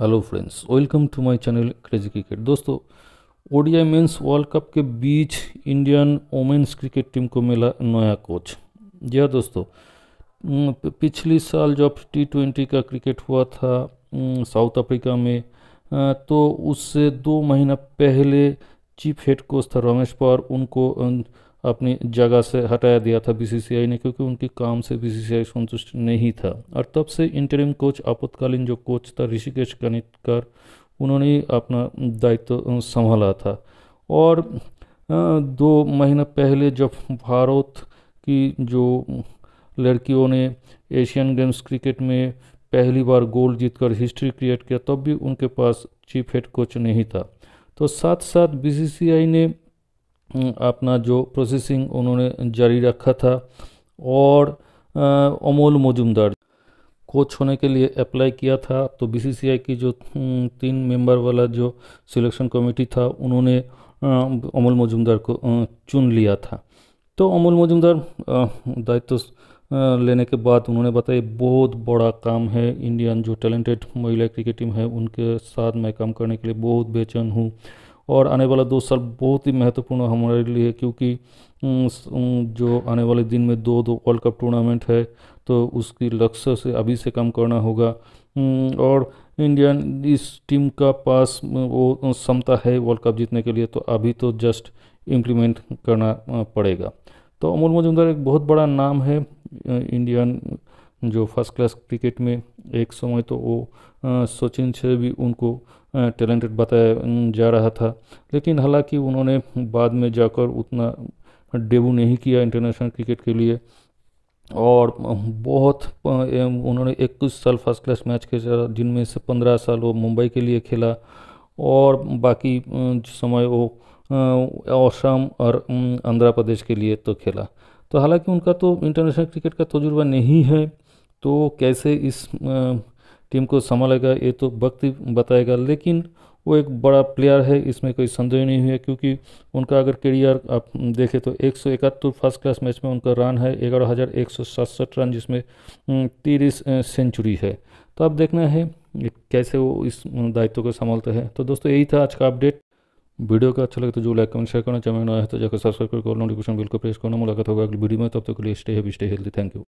hello friends welcome to my channel crazy cricket दोस्तों ODI men's world cup के बीच Indian women's cricket team को मिला नया कोच जी हाँ दोस्तों पिछली साल जब टी ट्वेंटी का क्रिकेट हुआ था साउथ अफ्रीका में तो उससे दो महीना पहले चीफ हेड कोच था रमेश पवार उनको अपनी जगह से हटाया दिया था बीसीसीआई ने क्योंकि उनके काम से बीसीसीआई संतुष्ट नहीं था और तब से इंटरिम कोच आपातकालीन जो कोच था ऋषिकेश कनिटकर उन्होंने अपना दायित्व संभाला था और दो महीना पहले जब भारत की जो लड़कियों ने एशियन गेम्स क्रिकेट में पहली बार गोल्ड जीतकर हिस्ट्री क्रिएट किया तब भी उनके पास चीफ हेड कोच नहीं था तो साथ साथ बीसीसीआई ने हम्म, अपना जो प्रोसेसिंग उन्होंने जारी रखा था और अमोल मजुमदार कोच होने के लिए अप्लाई किया था तो बीसीसीआई की जो हम्म, तीन मेंबर वाला जो सिलेक्शन कमेटी था उन्होंने अमोल मजुमदार को चुन लिया था तो अमोल मजुमदार दायित्व लेने के बाद उन्होंने बताया बहुत बड़ा काम है इंडियन जो टैलेंटेड महिला क्रिकेट टीम है उनके साथ मैं काम करने के लिए बहुत बेचैन हूँ और आने वाला दो साल बहुत ही महत्वपूर्ण हमारे लिए क्योंकि जो आने वाले दिन में दो दो वर्ल्ड कप टूर्नामेंट है तो उसकी लक्ष्य से अभी से काम करना होगा और इंडियन इस टीम का पास वो क्षमता है वर्ल्ड कप जीतने के लिए तो अभी तो जस्ट इम्प्लीमेंट करना पड़ेगा तो अमोल मजुमदार एक बहुत बड़ा नाम है इंडियन जो फर्स्ट क्लास क्रिकेट में एक समय तो वो सचिन से भी उनको टैलेंटेड बताया जा रहा था लेकिन हालांकि उन्होंने बाद में जाकर उतना डेब्यू नहीं किया इंटरनेशनल क्रिकेट के लिए और बहुत उन्होंने इक्कीस साल फर्स्ट क्लास मैच खेला जिनमें से पंद्रह साल वो मुंबई के लिए खेला और बाकी समय वो असम और आंध्र प्रदेश के लिए तो खेला तो हालांकि उनका तो इंटरनेशनल क्रिकेट का तजुर्बा नहीं है तो कैसे इस टीम को संभालेगा ये तो वक्त बताएगा लेकिन वो एक बड़ा प्लेयर है इसमें कोई संदेह नहीं है क्योंकि उनका अगर करियर आप देखें तो एक सौ इकहत्तर फर्स्ट क्लास मैच में उनका रन है ग्यारह हज़ार एक सौ सड़सठ रन जिसमें तीस सेंचुरी है तो अब देखना है कैसे वो इस दायित्व को संभालते हैं तो दोस्तों यही था आज का अपडेट वीडियो का अच्छा लगे तो जो लाइक कमेंट शेयर करना चैनल नया है तो जाकर सब्सक्राइब करके नोटिफिकेशन बिल को प्रेस करना मुलाकात होगा अगली वीडियो में तब तक के लिए stay happy stay healthy thank you